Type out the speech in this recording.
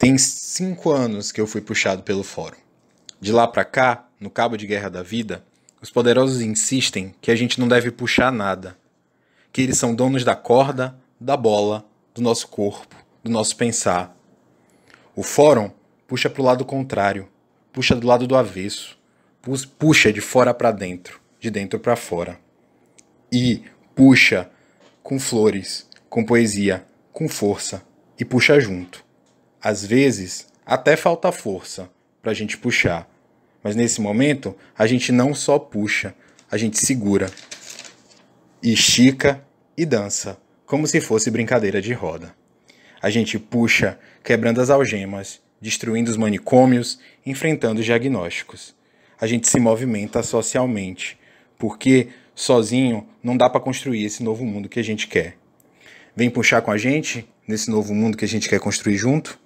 Tem cinco anos que eu fui puxado pelo fórum. De lá para cá, no cabo de guerra da vida, os poderosos insistem que a gente não deve puxar nada. Que eles são donos da corda, da bola, do nosso corpo, do nosso pensar. O fórum puxa para o lado contrário, puxa do lado do avesso, puxa de fora para dentro, de dentro para fora. E puxa com flores, com poesia, com força e puxa junto. Às vezes, até falta força para a gente puxar. Mas nesse momento, a gente não só puxa, a gente segura, e estica e dança, como se fosse brincadeira de roda. A gente puxa, quebrando as algemas, destruindo os manicômios, enfrentando os diagnósticos. A gente se movimenta socialmente, porque sozinho não dá para construir esse novo mundo que a gente quer. Vem puxar com a gente nesse novo mundo que a gente quer construir junto?